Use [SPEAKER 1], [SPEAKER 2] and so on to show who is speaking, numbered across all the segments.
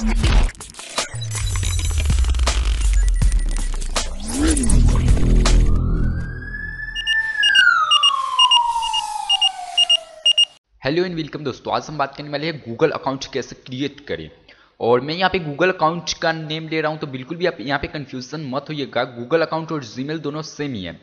[SPEAKER 1] hello and welcome दोस्तों आज हम बात करने वाले हैं गूगल अकाउंट कैसे क्रिएट करें और मैं यहाँ पे गूगल अकाउंट का नेम ले रहा हूँ तो बिल्कुल भी आप यहाँ पे कंफ्यूजन मत होइएगा गूगल अकाउंट और जीमेल दोनों सेम ही है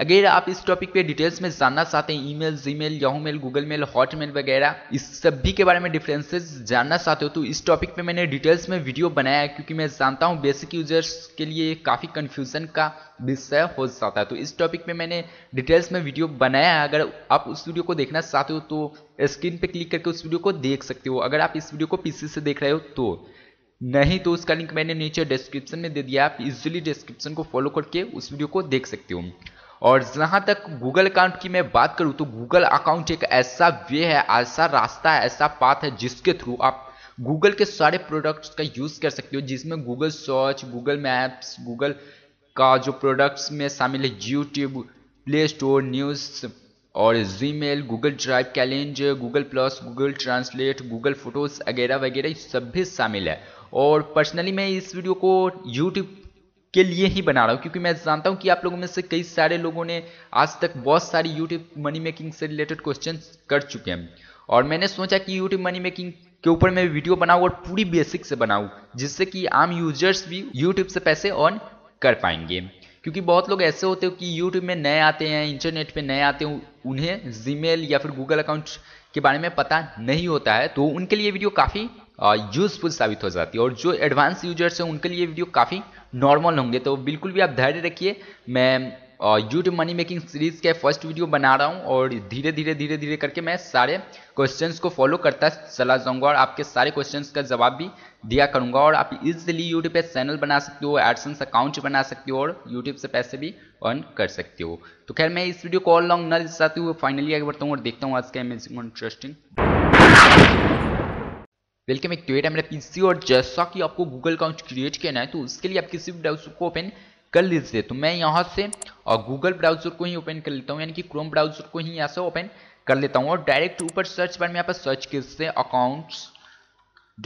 [SPEAKER 1] अगर आप इस टॉपिक पे डिटेल्स में जानना चाहते हैं email Gmail Yahoo mail Google mail Hotmail वगैरह इस सभी के बारे में डिफरेंसेस जानना चाहते हो तो इस टॉपिक पे मैंने डिटेल्स में वीडियो बनाया है क्योंकि मैं जानता हूँ बेसिक यूजर्स के लिए काफ़ी कन्फ्यूजन का विषय हो जाता है तो इस टॉपिक पर मैंने डिटेल्स में वीडियो बनाया है अगर आप उस वीडियो को देखना चाहते हो तो स्क्रीन पर क्लिक करके उस वीडियो को देख सकते हो अगर आप इस वीडियो को पी से देख रहे हो तो नहीं तो उसका लिंक मैंने नीचे डिस्क्रिप्शन में दे दिया आप इजीली डिस्क्रिप्शन को फॉलो करके उस वीडियो को देख सकते हो और जहाँ तक गूगल अकाउंट की मैं बात करूँ तो गूगल अकाउंट एक ऐसा वे है ऐसा रास्ता है ऐसा पाथ है जिसके थ्रू आप गूगल के सारे प्रोडक्ट्स का यूज़ कर सकते हो जिसमें Google search Google maps Google का जो प्रोडक्ट्स में शामिल है यूट्यूब प्ले स्टोर न्यूज़ और Gmail Google Drive calendar Google Plus Google Translate Google Photos वगैरह वगैरह सब भी शामिल है और पर्सनली मैं इस वीडियो को यूट्यूब के लिए ही बना रहा हूँ क्योंकि मैं जानता हूँ कि आप लोगों में से कई सारे लोगों ने आज तक बहुत सारी यूट्यूब मनी मेकिंग से रिलेटेड क्वेश्चन कर चुके हैं और मैंने सोचा कि यूट्यूब मनी मेकिंग के ऊपर मैं वीडियो बनाऊँ और पूरी बेसिक से बनाऊँ जिससे कि आम यूजर्स भी यूट्यूब से पैसे ऑन कर पाएंगे क्योंकि बहुत लोग ऐसे होते हो कि यूट्यूब में नए आते हैं इंटरनेट पे नए आते हैं उन्हें जीमेल या फिर गूगल अकाउंट के बारे में पता नहीं होता है तो उनके लिए वीडियो काफ़ी यूज़फुल साबित हो जाती है और जो एडवांस यूजर्स हैं उनके लिए वीडियो काफ़ी नॉर्मल होंगे तो बिल्कुल भी आप धैर्य रखिए मैं यूट्यूब मनी मेकिंग सीरीज़ के फर्स्ट वीडियो बना रहा हूँ और धीरे धीरे धीरे धीरे करके मैं सारे क्वेश्चंस को फॉलो करता चला जाऊँगा और आपके सारे क्वेश्चंस का जवाब भी दिया करूँगा और आप इजिली यूट्यूब पे चैनल बना सकते हो एडसन्स अकाउंट बना सकते हो और यूट्यूब से पैसे भी अर्न कर सकते हो तो खैर मैं इस वीडियो को ऑल लॉन्ग न चाहती हूँ फाइनली आगे बढ़ता हूँ और देखता हूँ आज का इंटरेस्टिंग वेलकम एक ट्वेट है मेरा पीसी और जैसा कि आपको गूगल अकाउंट क्रिएट करना है तो उसके लिए आप किसी भी ब्राउजर को ओपन कर लीजिए तो मैं यहाँ से और गूगल ब्राउजर को ही ओपन कर लेता हूँ यानी कि क्रोम ब्राउजर को ही यहाँ से ओपन कर लेता हूँ और डायरेक्ट ऊपर सर्च बार में यहाँ पर सर्च किससे accounts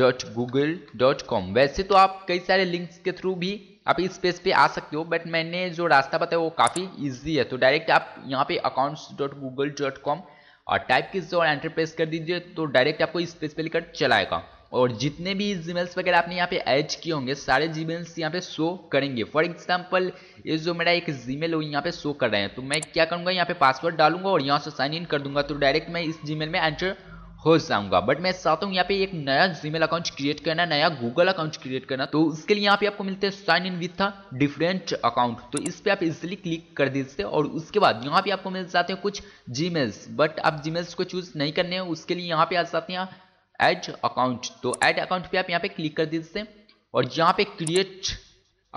[SPEAKER 1] dot Google dot com वैसे तो आप कई सारे लिंक्स के थ्रू भी आप इस पेज पे आ सकते हो बट मैंने जो रास्ता बताया वो काफ़ी इजी है तो डायरेक्ट आप यहाँ पे accounts dot Google dot com और टाइप किस और एंटर प्रेस कर दीजिए तो डायरेक्ट आपको इस पेज पर लेकर चलाएगा और जितने भी जीमेल्स वगैरह आपने यहाँ पे ऐड किए होंगे सारे जीमेल्स यहाँ पे शो करेंगे फॉर एग्जांपल ये जो मेरा एक जीमेल यहाँ पे शो कर रहे हैं तो मैं क्या करूँगा यहाँ पे पासवर्ड डालूंगा और यहाँ से साइन इन कर दूंगा तो डायरेक्ट मैं इस जीमेल में एंटर हो जाऊंगा बट मैं चाहता हूँ यहाँ पे एक नया जीमेल अकाउंट क्रिएट करना नया गूगल अकाउंट क्रिएट करना तो उसके लिए यहाँ पे आपको मिलते हैं sign in with different account तो इस पर आप इजिली क्लिक कर दीजिए और उसके बाद यहाँ पे आपको मिल जाते हैं कुछ जीमेल्स बट आप जीमेल्स को चूज नहीं करने हैं उसके लिए यहाँ पे आ जाते हैं एड अकाउंट तो एड अकाउंट पे आप यहाँ पे क्लिक कर दीजिए और यहाँ पे क्रिएट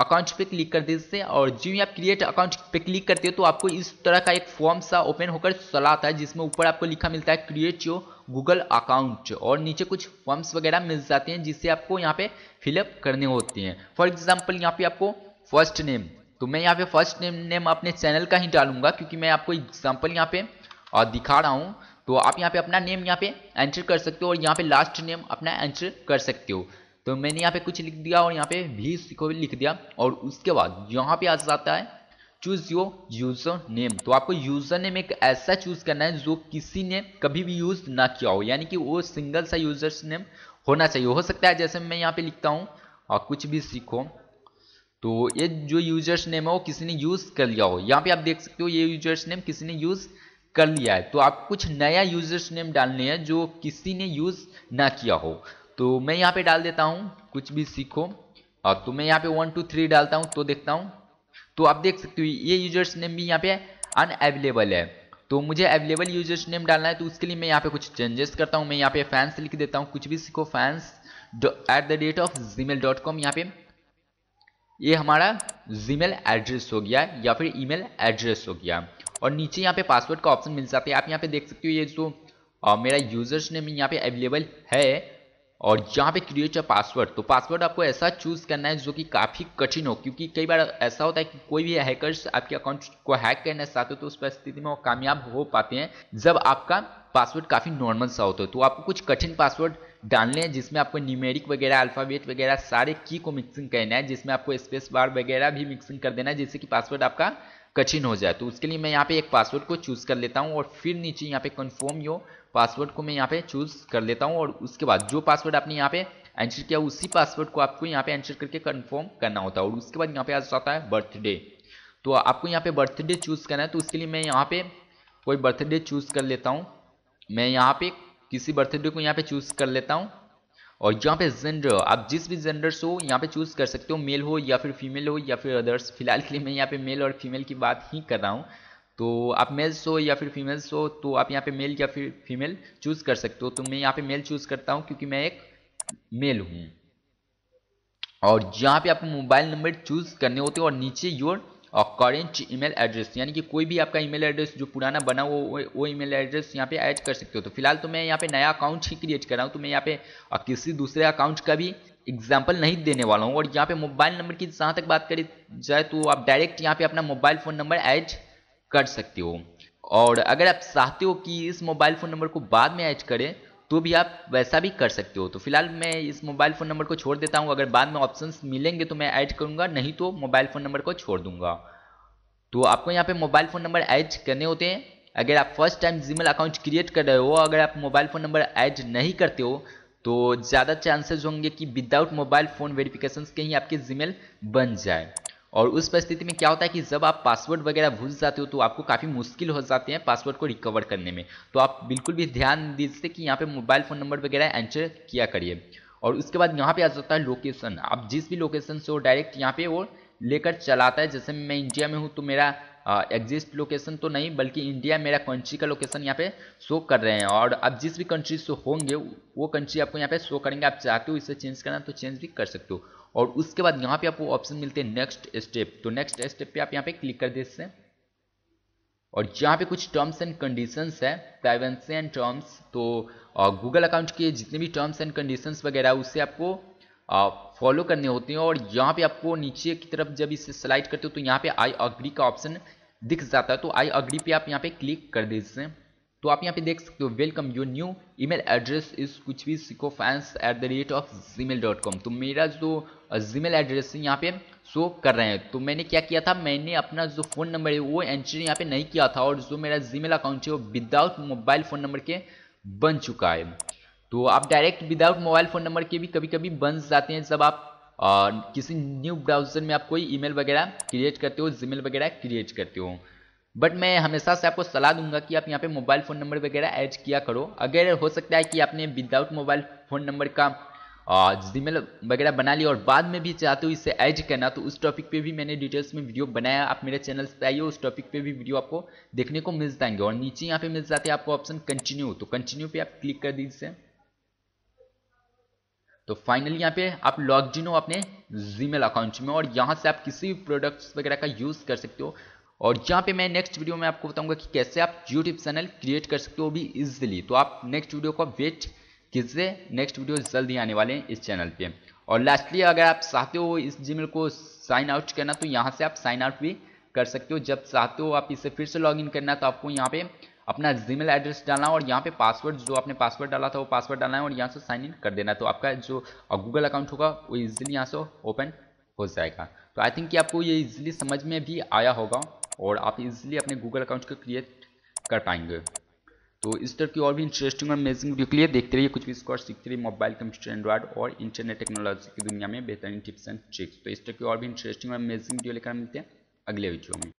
[SPEAKER 1] अकाउंट पे क्लिक कर हैं और जो ही आप क्रिएट अकाउंट पे क्लिक करते हो तो आपको इस तरह का एक फॉर्म सा ओपन होकर चला आता है जिसमें ऊपर आपको लिखा मिलता है क्रिएट यो गूगल अकाउंट और नीचे कुछ फॉर्म्स वगैरह मिल जाते हैं जिससे आपको यहाँ पे फिलअप करने होते हैं फॉर एग्जाम्पल यहाँ पे आपको फर्स्ट नेम तो मैं यहाँ पे फर्स्ट नेम नेम अपने चैनल का ही डालूंगा क्योंकि मैं आपको एग्जाम्पल यहाँ पे दिखा रहा हूँ तो आप यहाँ पे अपना नेम यहाँ पे एंटर कर सकते हो और यहाँ पे लास्ट नेम अपना एंटर कर सकते हो तो मैंने यहाँ पे कुछ लिख दिया और यहाँ पे भी को भी लिख दिया और उसके बाद यहाँ पे आ जाता है चूज योर यूजर नेम तो आपको यूजर नेम एक ऐसा चूज करना है जो किसी ने कभी भी यूज ना किया हो यानी कि वो सिंगल सा यूजर नेम होना चाहिए हो सकता है जैसे मैं यहाँ पे लिखता हूँ और हाँ, कुछ भी सीखो तो ये जो यूजर्स नेम है वो किसी ने यूज कर लिया हो यहाँ पे आप देख सकते हो ये यूजर्स नेम किसी ने यूज कर लिया है तो आप कुछ नया यूजर्स नेम डालने हैं जो किसी ने यूज ना किया हो तो मैं यहाँ पे डाल देता हूँ कुछ भी सीखो और तो मैं यहाँ पे वन टू थ्री डालता हूँ तो देखता हूँ तो आप देख सकते हो ये यूजर्स नेम भी यहाँ पे अनअवेलेबल है तो मुझे अवेलेबल यूजर्स नेम डालना है तो उसके लिए मैं यहाँ पे कुछ चेंजेस करता हूँ मैं यहाँ पे फैंस लिख देता हूँ कुछ भी सीखो fans at the rate of Gmail dot com यहाँ पे ये हमारा जीमेल एड्रेस हो गया या फिर ईमेल एड्रेस हो गया और नीचे यहाँ पे पासवर्ड का ऑप्शन मिल जाता है आप यहाँ पे देख सकते हो ये जो आ, मेरा यूजर्स नेम यहाँ पे अवेलेबल है और जहाँ पे क्रिएट अ पासवर्ड तो पासवर्ड आपको ऐसा चूज़ करना है जो कि काफ़ी कठिन हो क्योंकि कई बार ऐसा होता है कि कोई भी हैकर्स आपके अकाउंट को हैक करना चाहते हो तो उस परिस्थिति में वो कामयाब हो पाते हैं जब आपका पासवर्ड काफ़ी नॉर्मल सा होता है तो आपको कुछ कठिन पासवर्ड डालने हैं जिसमें आपको न्यूमेरिक वगैरह अल्फ़ाबेट वगैरह सारे की को मिक्सिंग करना है जिसमें आपको स्पेस बार वगैरह भी मिक्सिंग कर देना है जिससे कि पासवर्ड आपका कठिन हो जाए तो उसके लिए मैं यहाँ पे एक पासवर्ड को चूज़ कर लेता हूँ और फिर नीचे यहाँ पे कन्फर्म यो पासवर्ड को मैं यहाँ पे चूज़ कर लेता हूँ और उसके बाद जो पासवर्ड आपने यहाँ पे एंटर किया उसी पासवर्ड को आपको यहाँ पे एंटर करके कंफर्म करना होता है और उसके बाद यहाँ पे आ जाता है बर्थडे तो आपको यहाँ पे बर्थडे चूज़ करना है तो उसके लिए मैं यहाँ पे कोई बर्थडे चूज़ कर लेता हूँ मैं यहाँ पे किसी बर्थडे को यहाँ पे चूज़ कर लेता हूँ और यहाँ पे जेंडर आप जिस भी जेंडर से हो यहाँ पे चूज़ कर सकते हो मेल हो या फिर फीमेल हो या फिर अदर्स फिलहाल के लिए मैं यहाँ पे मेल और फीमेल की बात ही कर रहा हूँ तो आप मेल्स हो या फिर फीमेल्स हो तो आप यहाँ पे मेल या फिर फीमेल चूज़ कर सकते हो तो मैं यहाँ पे मेल चूज़ करता हूँ क्योंकि मैं एक मेल हूँ और यहाँ पे आपको मोबाइल नंबर चूज़ करने होते हैं और नीचे योर और करेंट ईमेल एड्रेस यानी कि कोई भी आपका ईमेल एड्रेस जो पुराना बना वो वो ईमेल एड्रेस यहाँ पे ऐड कर सकते हो तो फिलहाल तो मैं यहाँ पे नया अकाउंट ही क्रिएट कर रहा हूँ तो मैं यहाँ पे किसी दूसरे अकाउंट का भी एग्जाम्पल नहीं देने वाला हूँ और यहाँ पे मोबाइल नंबर की जहाँ तक बात करी जाए तो आप डायरेक्ट यहाँ पे अपना मोबाइल फ़ोन नंबर ऐड कर सकते हो और अगर आप चाहते हो कि इस मोबाइल फ़ोन नंबर को बाद में ऐड करें तो भी आप वैसा भी कर सकते हो तो फिलहाल मैं इस मोबाइल फ़ोन नंबर को छोड़ देता हूँ अगर बाद में ऑप्शंस मिलेंगे तो मैं ऐड करूँगा नहीं तो मोबाइल फ़ोन नंबर को छोड़ दूँगा तो आपको यहाँ पे मोबाइल फ़ोन नंबर ऐड करने होते हैं अगर आप first time Gmail account create कर रहे हो अगर आप मोबाइल फ़ोन नंबर ऐड नहीं करते हो तो ज़्यादा चांसेज होंगे कि विदाउट मोबाइल फ़ोन वेरिफिकेशन के ही आपके जीमेल बन जाए और उस परिस्थिति में क्या होता है कि जब आप पासवर्ड वगैरह भूल जाते हो तो आपको काफ़ी मुश्किल हो जाते हैं पासवर्ड को रिकवर करने में तो आप बिल्कुल भी ध्यान दीजिए कि यहाँ पे मोबाइल फ़ोन नंबर वगैरह एंटर किया करिए और उसके बाद यहाँ पे आ जाता है लोकेशन आप जिस भी लोकेशन से हो डायरेक्ट यहाँ पर वो लेकर चलाता है जैसे मैं इंडिया में हूँ तो मेरा एग्जिस्ट लोकेशन तो नहीं बल्कि इंडिया मेरा कंट्री का लोकेशन यहाँ पे शो कर रहे हैं और आप जिस भी कंट्री से होंगे वो कंट्री आपको यहाँ पे शो करेंगे आप चाहते हो इसे चेंज करना तो चेंज भी कर सकते हो और उसके बाद यहाँ पे आपको ऑप्शन मिलते हैं नेक्स्ट स्टेप तो नेक्स्ट स्टेप पे आप यहाँ पे क्लिक कर दे इससे और यहाँ पे कुछ टर्म्स एंड कंडीशंस है प्राइवेंसी एंड टर्म्स तो गूगल अकाउंट के जितने भी टर्म्स एंड कंडीशंस वगैरह उससे आपको फॉलो करने होते हैं और यहाँ पे आपको नीचे की तरफ जब इसे स्लाइड करते हो तो यहाँ पे आई अग्री का ऑप्शन दिख जाता है तो आई अग्री पे आप यहाँ पे क्लिक कर दीजिए तो आप यहाँ पे देख सकते हो welcome your new email address is कुछ भी सिको fans at the rate of Gmail dot com तो मेरा जो जी मेल एड्रेस है यहाँ पे शो कर रहे हैं तो मैंने क्या किया था मैंने अपना जो फ़ोन नंबर है वो एंट्री यहाँ पे नहीं किया था और जो मेरा जी मेल अकाउंट है वो विदाउट मोबाइल फ़ोन नंबर के बन चुका है तो आप direct without mobile phone number के भी कभी कभी बन जाते हैं जब आप आ, किसी न्यू ब्राउज़र में आप कोई ईमेल वगैरह क्रिएट करते हो जीमेल वगैरह क्रिएट करते हो बट मैं हमेशा से आपको सलाह दूंगा कि आप यहाँ पे मोबाइल फ़ोन नंबर वगैरह ऐड किया करो अगर हो सकता है कि आपने विदाउट मोबाइल फ़ोन नंबर का जीमेल वगैरह बना लिया और बाद में भी चाहते हो इसे ऐड करना तो उस टॉपिक पे भी मैंने डिटेल्स में वीडियो बनाया आप मेरे चैनल पे आइए उस टॉपिक पे भी वीडियो आपको देखने को मिल जाएंगे और नीचे यहाँ पे मिल जाते हैं आपको ऑप्शन कंटिन्यू तो कंटिन्यू पे आप क्लिक कर दीजिए तो फाइनली यहाँ पे आप लॉग इन हो अपने जीमेल अकाउंट में और यहाँ से आप किसी भी प्रोडक्ट्स वगैरह का यूज़ कर सकते हो और यहाँ पे मैं नेक्स्ट वीडियो में आपको बताऊँगा कि कैसे आप यूट्यूब चैनल क्रिएट कर सकते हो भी ईजिली तो आप नेक्स्ट वीडियो का वेट कीजिए नेक्स्ट वीडियो जल्दी आने वाले हैं इस चैनल पर और लास्टली अगर आप चाहते हो इस जी को साइन आउट करना तो यहाँ से आप साइन आउट भी कर सकते हो जब चाहते हो आप इसे फिर से लॉग करना तो आपको यहाँ पे अपना जीमेल एड्रेस डालना और यहाँ पे पासवर्ड जो आपने पासवर्ड डाला था वो पासवर्ड डालना है और यहाँ से साइन इन कर देना है तो आपका जो गूगल अकाउंट होगा वो इजिली यहाँ से ओपन हो जाएगा तो आई थिंक कि आपको ये इजिली समझ में भी आया होगा और आप इजिली अपने गूगल अकाउंट को क्रिएट कर पाएंगे तो इस तरह की और भी इंटरेस्टिंग और अमेजिंग वीडियो के लिए देखते रहिए कुछ भी और सीखते रहिए मोबाइल कंप्यूटर एंड्रॉइड और इंटरनेट टेक्नोलॉजी की दुनिया में बेहतरीन टिप्स एंड ट्रिक्स तो इस तरह की और भी इंटरेस्टिंग और अमेजिंग वीडियो लेकर मिलते हैं अगले वीडियो में